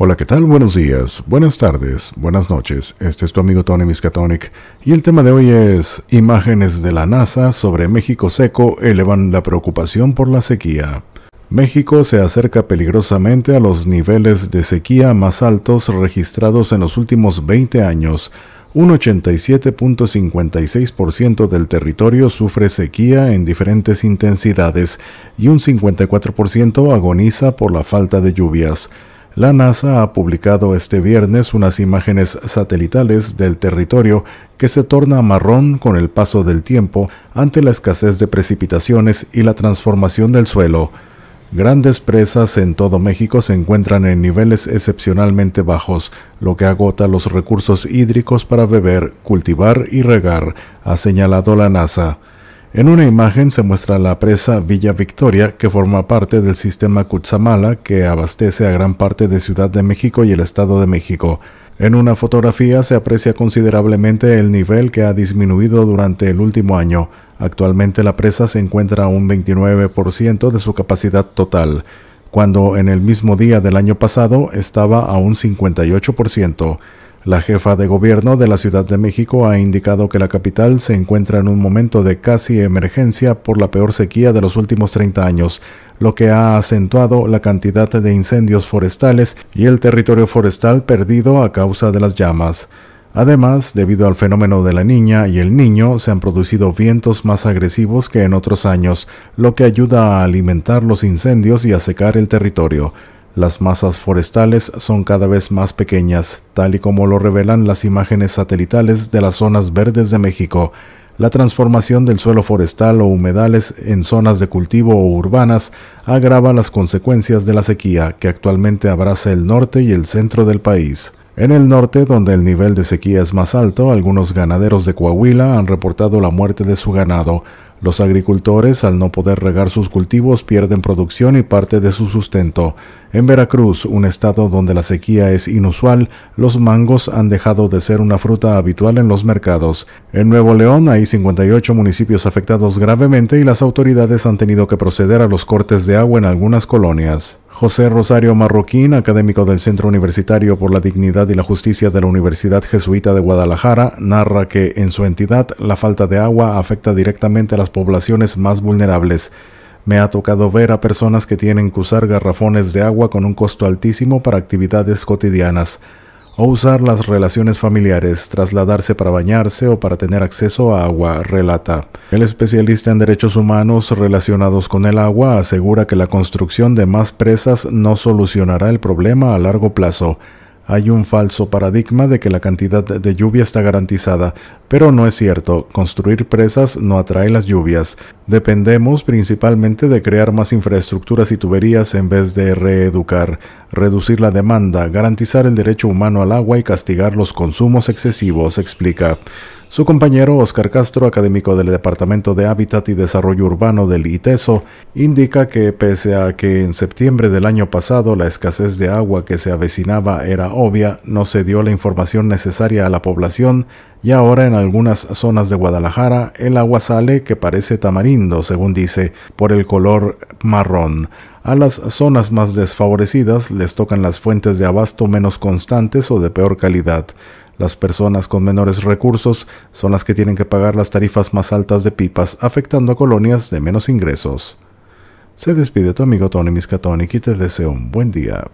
Hola, ¿qué tal? Buenos días, buenas tardes, buenas noches. Este es tu amigo Tony Miskatonic y el tema de hoy es Imágenes de la NASA sobre México seco elevan la preocupación por la sequía. México se acerca peligrosamente a los niveles de sequía más altos registrados en los últimos 20 años. Un 87.56% del territorio sufre sequía en diferentes intensidades y un 54% agoniza por la falta de lluvias. La NASA ha publicado este viernes unas imágenes satelitales del territorio que se torna marrón con el paso del tiempo ante la escasez de precipitaciones y la transformación del suelo. Grandes presas en todo México se encuentran en niveles excepcionalmente bajos, lo que agota los recursos hídricos para beber, cultivar y regar, ha señalado la NASA. En una imagen se muestra la presa Villa Victoria, que forma parte del sistema Cutzamala, que abastece a gran parte de Ciudad de México y el Estado de México. En una fotografía se aprecia considerablemente el nivel que ha disminuido durante el último año. Actualmente la presa se encuentra a un 29% de su capacidad total, cuando en el mismo día del año pasado estaba a un 58%. La jefa de gobierno de la Ciudad de México ha indicado que la capital se encuentra en un momento de casi emergencia por la peor sequía de los últimos 30 años, lo que ha acentuado la cantidad de incendios forestales y el territorio forestal perdido a causa de las llamas. Además, debido al fenómeno de la niña y el niño, se han producido vientos más agresivos que en otros años, lo que ayuda a alimentar los incendios y a secar el territorio. Las masas forestales son cada vez más pequeñas, tal y como lo revelan las imágenes satelitales de las zonas verdes de México. La transformación del suelo forestal o humedales en zonas de cultivo o urbanas agrava las consecuencias de la sequía que actualmente abraza el norte y el centro del país. En el norte, donde el nivel de sequía es más alto, algunos ganaderos de Coahuila han reportado la muerte de su ganado. Los agricultores, al no poder regar sus cultivos, pierden producción y parte de su sustento. En Veracruz, un estado donde la sequía es inusual, los mangos han dejado de ser una fruta habitual en los mercados. En Nuevo León hay 58 municipios afectados gravemente y las autoridades han tenido que proceder a los cortes de agua en algunas colonias. José Rosario Marroquín, académico del Centro Universitario por la Dignidad y la Justicia de la Universidad Jesuita de Guadalajara, narra que en su entidad la falta de agua afecta directamente a las poblaciones más vulnerables. Me ha tocado ver a personas que tienen que usar garrafones de agua con un costo altísimo para actividades cotidianas o usar las relaciones familiares, trasladarse para bañarse o para tener acceso a agua, relata. El especialista en derechos humanos relacionados con el agua asegura que la construcción de más presas no solucionará el problema a largo plazo. Hay un falso paradigma de que la cantidad de lluvia está garantizada, pero no es cierto. Construir presas no atrae las lluvias. Dependemos principalmente de crear más infraestructuras y tuberías en vez de reeducar, reducir la demanda, garantizar el derecho humano al agua y castigar los consumos excesivos, explica. Su compañero Oscar Castro, académico del Departamento de Hábitat y Desarrollo Urbano del ITESO, indica que pese a que en septiembre del año pasado la escasez de agua que se avecinaba era obvia, no se dio la información necesaria a la población y ahora en algunas zonas de Guadalajara el agua sale que parece tamarindo, según dice, por el color marrón. A las zonas más desfavorecidas les tocan las fuentes de abasto menos constantes o de peor calidad. Las personas con menores recursos son las que tienen que pagar las tarifas más altas de pipas, afectando a colonias de menos ingresos. Se despide tu amigo Tony Miscatonic y te deseo un buen día.